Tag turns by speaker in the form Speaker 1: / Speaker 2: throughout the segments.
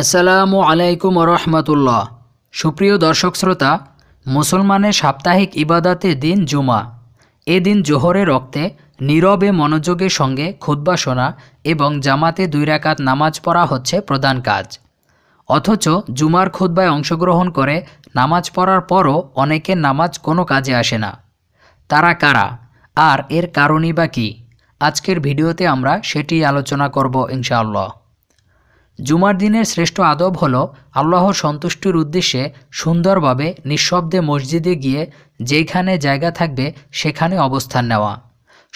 Speaker 1: আসসালামু আলাইকুম রহমতুল্লাহ সুপ্রিয় দর্শক শ্রোতা মুসলমানের সাপ্তাহিক ইবাদাতে দিন জুমা এ দিন জোহরে রক্তে নীরবে মনোযোগের সঙ্গে খুদ্া শোনা এবং জামাতে দুই রাকাত নামাজ পড়া হচ্ছে প্রধান কাজ অথচ জুমার খুদ্বায় অংশগ্রহণ করে নামাজ পড়ার পরও অনেকের নামাজ কোনো কাজে আসে না তারা কারা আর এর কারণই বা কী আজকের ভিডিওতে আমরা সেটি আলোচনা করব ইনশাআল্লাহ জুমার দিনের শ্রেষ্ঠ আদব হল আল্লাহর সন্তুষ্টির উদ্দেশ্যে সুন্দরভাবে নিঃশব্দে মসজিদে গিয়ে যেখানে জায়গা থাকবে সেখানে অবস্থান নেওয়া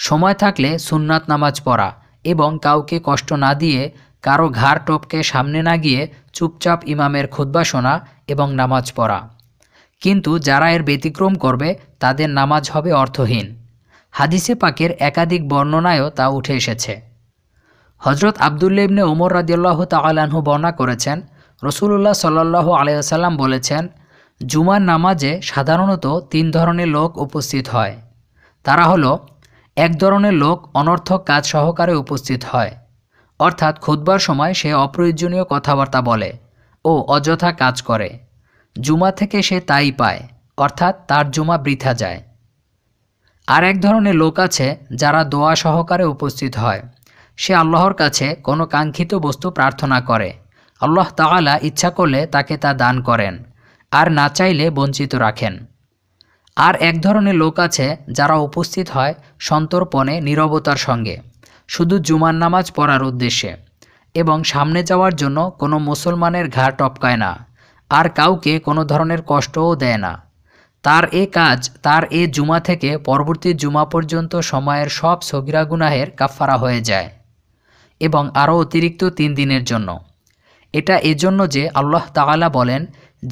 Speaker 1: সময় থাকলে সুন্নাত নামাজ পড়া এবং কাউকে কষ্ট না দিয়ে কারো ঘাড় টপকে সামনে না গিয়ে চুপচাপ ইমামের খুদ্া শোনা এবং নামাজ পড়া কিন্তু যারা এর ব্যতিক্রম করবে তাদের নামাজ হবে অর্থহীন হাদিসে পাকের একাধিক বর্ণনায়ও তা উঠে এসেছে হজরত আবদুল্লা ইবনে ওমর রাজিউল্লাহ তালাহু বর্ণনা করেছেন রসুল্লাহ সাল্লাহ আলাইসাল্লাম বলেছেন জুমার নামাজে সাধারণত তিন ধরনের লোক উপস্থিত হয় তারা হলো এক ধরনের লোক অনর্থক কাজ সহকারে উপস্থিত হয় অর্থাৎ খুদবার সময় সে অপ্রয়োজনীয় কথাবার্তা বলে ও অযথা কাজ করে জুমা থেকে সে তাই পায় অর্থাৎ তার জুমা বৃথা যায় আর এক ধরনের লোক আছে যারা দোয়া সহকারে উপস্থিত হয় সে আল্লাহর কাছে কোনো কাঙ্ক্ষিত বস্তু প্রার্থনা করে আল্লাহ তালা ইচ্ছা করলে তাকে তা দান করেন আর না চাইলে বঞ্চিত রাখেন আর এক ধরনের লোক আছে যারা উপস্থিত হয় সন্তর্পণে নিরবতার সঙ্গে শুধু জুমার নামাজ পড়ার উদ্দেশ্যে এবং সামনে যাওয়ার জন্য কোনো মুসলমানের ঘা টপকায় না আর কাউকে কোনো ধরনের কষ্টও দেয় না তার এ কাজ তার এ জুমা থেকে পরবর্তী জুমা পর্যন্ত সময়ের সব সগিরা গুনাহের কাফারা হয়ে যায় এবং আরও অতিরিক্ত তিন দিনের জন্য এটা এজন্য যে আল্লাহ তালা বলেন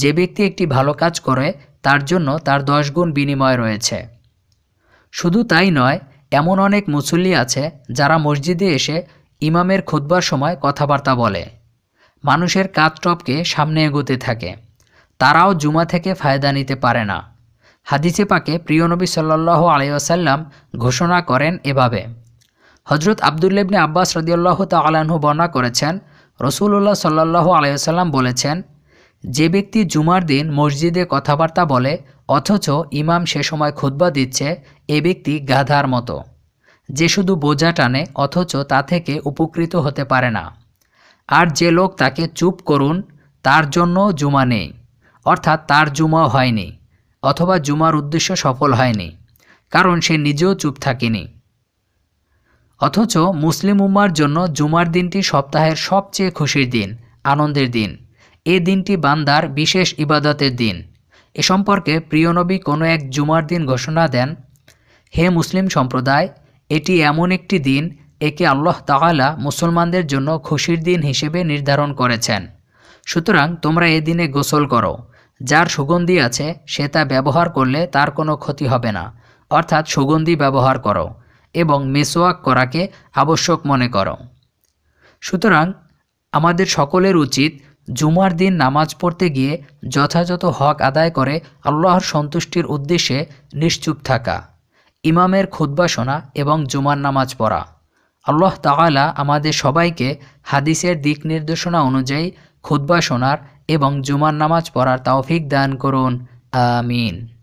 Speaker 1: যে ব্যক্তি একটি ভালো কাজ করে তার জন্য তার দশ গুণ বিনিময় রয়েছে শুধু তাই নয় এমন অনেক মুসল্লি আছে যারা মসজিদে এসে ইমামের খোদবার সময় কথাবার্তা বলে মানুষের টপকে সামনে এগোতে থাকে তারাও জুমা থেকে ফায়দা নিতে পারে না হাদিসে পাকে প্রিয়নবী সাল্লাহ আলিয়াসাল্লাম ঘোষণা করেন এভাবে হজরত আবদুল্লাবনে আব্বাস রদিয়াল্লাহ তালাহু বর্ণনা করেছেন রসুল্লাহ সাল্লাহ আলাইসাল্লাম বলেছেন যে ব্যক্তি জুমার দিন মসজিদে কথাবার্তা বলে অথচ ইমাম সে সময় খুদ্া দিচ্ছে এ ব্যক্তি গাধার মতো যে শুধু বোঝা টানে অথচ তা থেকে উপকৃত হতে পারে না আর যে লোক তাকে চুপ করুন তার জন্য জুমা নেই অর্থাৎ তার জুমা হয়নি অথবা জুমার উদ্দেশ্য সফল হয়নি কারণ সে নিজেও চুপ থাকেনি অথচ মুসলিম উম্মার জন্য জুমার দিনটি সপ্তাহের সবচেয়ে খুশির দিন আনন্দের দিন এ দিনটি বান্দার বিশেষ ইবাদতের দিন এ সম্পর্কে প্রিয়নবী কোনো এক জুমার দিন ঘোষণা দেন হে মুসলিম সম্প্রদায় এটি এমন একটি দিন একে আল্লাহ তাআলা মুসলমানদের জন্য খুশির দিন হিসেবে নির্ধারণ করেছেন সুতরাং তোমরা এ দিনে গোসল করো যার সুগন্ধি আছে সে তা ব্যবহার করলে তার কোনো ক্ষতি হবে না অর্থাৎ সুগন্ধি ব্যবহার করো এবং মেসোয়াক করাকে আবশ্যক মনে করো সুতরাং আমাদের সকলের উচিত জুমার দিন নামাজ পড়তে গিয়ে যথাযথ হক আদায় করে আল্লাহর সন্তুষ্টির উদ্দেশ্যে নিশ্চুপ থাকা ইমামের খুদ্া এবং জুমার নামাজ পড়া আল্লাহ তালা আমাদের সবাইকে হাদিসের দিক নির্দেশনা অনুযায়ী খুদ্া এবং জুমার নামাজ পড়ার তাওফিক দান করুন আমিন